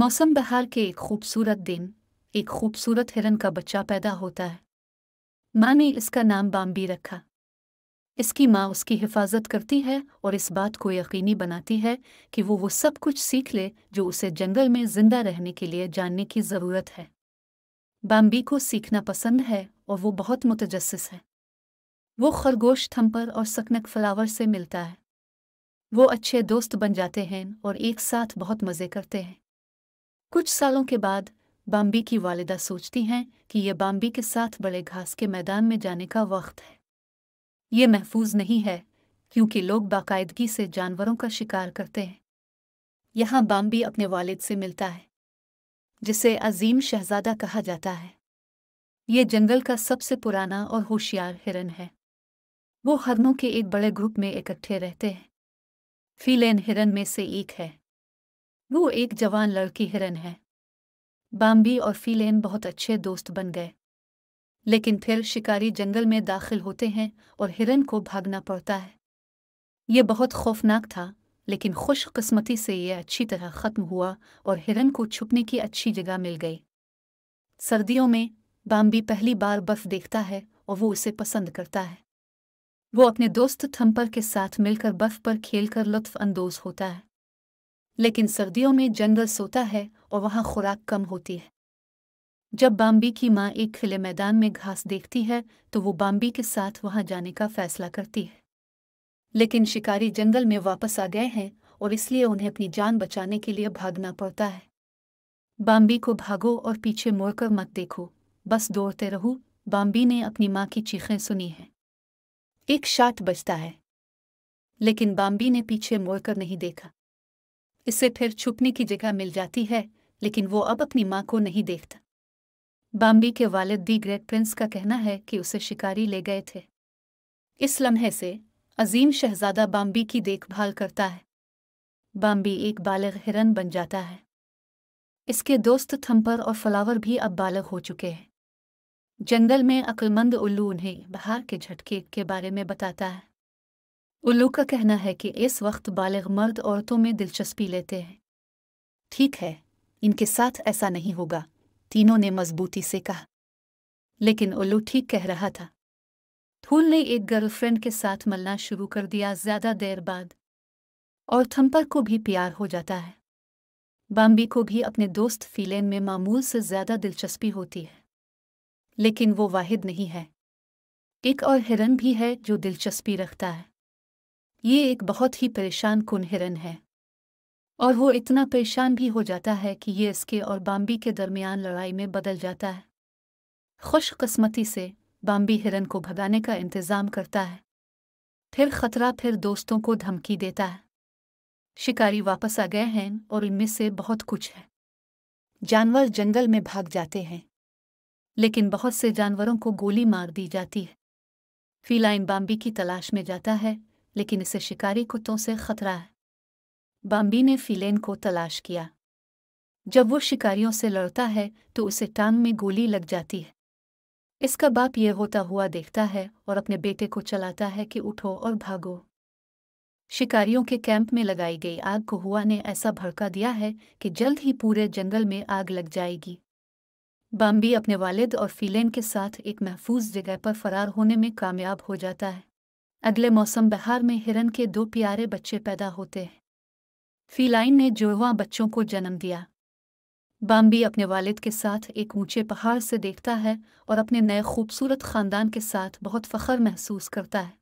मौसम बहार के एक खूबसूरत दिन एक खूबसूरत हिरन का बच्चा पैदा होता है माँ ने इसका नाम बाम्बी रखा इसकी माँ उसकी हिफाजत करती है और इस बात को यकीनी बनाती है कि वो वो सब कुछ सीख ले जो उसे जंगल में जिंदा रहने के लिए जानने की ज़रूरत है बाम्बी को सीखना पसंद है और वो बहुत मुतजस है वो खरगोश थम्पर और सकनक फ्लावर से मिलता है वो अच्छे दोस्त बन जाते हैं और एक साथ बहुत मज़े करते हैं कुछ सालों के बाद बाम्बी की वालिदा सोचती हैं कि यह बाम्बी के साथ बड़े घास के मैदान में जाने का वक्त है ये महफूज नहीं है क्योंकि लोग बाकायदगी से जानवरों का शिकार करते हैं यहाँ बाम्बी अपने वालिद से मिलता है जिसे अजीम शहजादा कहा जाता है ये जंगल का सबसे पुराना और होशियार हिरन है वो हरनों के एक बड़े ग्रुप में इकट्ठे रहते हैं फीलेन हिरन में से एक है वो एक जवान लड़की हिरन है बाम्बी और फीलेन बहुत अच्छे दोस्त बन गए लेकिन फिर शिकारी जंगल में दाखिल होते हैं और हिरन को भागना पड़ता है ये बहुत खौफनाक था लेकिन खुशकस्मती से यह अच्छी तरह ख़त्म हुआ और हिरन को छुपने की अच्छी जगह मिल गई सर्दियों में बाम्बी पहली बार बर्फ देखता है और वो उसे पसंद करता है वो अपने दोस्त थम्पर के साथ मिलकर बर्फ पर खेलकर अंदोज होता है लेकिन सर्दियों में जंगल सोता है और वहाँ खुराक कम होती है जब बाम्बी की माँ एक खिले मैदान में घास देखती है तो वो बाम्बी के साथ वहाँ जाने का फैसला करती है लेकिन शिकारी जंगल में वापस आ गए हैं और इसलिए उन्हें अपनी जान बचाने के लिए भागना पड़ता है बाम्बी को भागो और पीछे मुड़कर मत देखो बस दौड़ते रहो बाम्बी ने अपनी माँ की चीखें सुनी हैं एक शाट बजता है लेकिन बाम्बी ने पीछे मुड़कर नहीं देखा इससे फिर छुपने की जगह मिल जाती है लेकिन वो अब अपनी माँ को नहीं देखता बाम्बी के वालिद दी ग्रेट प्रिंस का कहना है कि उसे शिकारी ले गए थे इस लम्हे से अजीम शहजादा बाम्बी की देखभाल करता है बाम्बी एक बालग हिरन बन जाता है इसके दोस्त थम्पर और फ्लावर भी अब बालग हो चुके हैं जंगल में अक्लमंद उल्लू उन्हें बहार के झटके के बारे में बताता है उल्लू का कहना है कि इस वक्त बालग मर्द औरतों में दिलचस्पी लेते हैं ठीक है इनके साथ ऐसा नहीं होगा तीनों ने मजबूती से कहा लेकिन उल्लू ठीक कह रहा था थूल ने एक गर्लफ्रेंड के साथ मलना शुरू कर दिया ज्यादा देर बाद और थम्पर को भी प्यार हो जाता है बाम्बी को भी अपने दोस्त फीलेन में मामूल से ज्यादा दिलचस्पी होती है लेकिन वो वाहिद नहीं है एक और हिरन भी है जो दिलचस्पी रखता है ये एक बहुत ही परेशान कुन हिरन है और वो इतना परेशान भी हो जाता है कि ये इसके और बाम्बी के दरमियान लड़ाई में बदल जाता है खुशकस्मती से बाम्बी हिरन को भगाने का इंतज़ाम करता है फिर खतरा फिर दोस्तों को धमकी देता है शिकारी वापस आ गए हैं और इनमें से बहुत कुछ है जानवर जंगल में भाग जाते हैं लेकिन बहुत से जानवरों को गोली मार दी जाती है फीलाइन बाम्बी की तलाश में जाता है लेकिन इसे शिकारी कुत्तों से खतरा है बाम्बी ने फिलेन को तलाश किया जब वो शिकारियों से लड़ता है तो उसे टांग में गोली लग जाती है इसका बाप यह होता हुआ देखता है और अपने बेटे को चलाता है कि उठो और भागो शिकारियों के कैंप में लगाई गई आग को हुआ ने ऐसा भड़का दिया है कि जल्द ही पूरे जंगल में आग लग जाएगी बाम्बी अपने वालिद और फिलेन के साथ एक महफूज जगह पर फरार होने में कामयाब हो जाता है अगले मौसम बिहार में हिरन के दो प्यारे बच्चे पैदा होते हैं फीलाइन ने जुड़वा बच्चों को जन्म दिया बाम्बी अपने वालिद के साथ एक ऊंचे पहाड़ से देखता है और अपने नए खूबसूरत ख़ानदान के साथ बहुत फ़ख्र महसूस करता है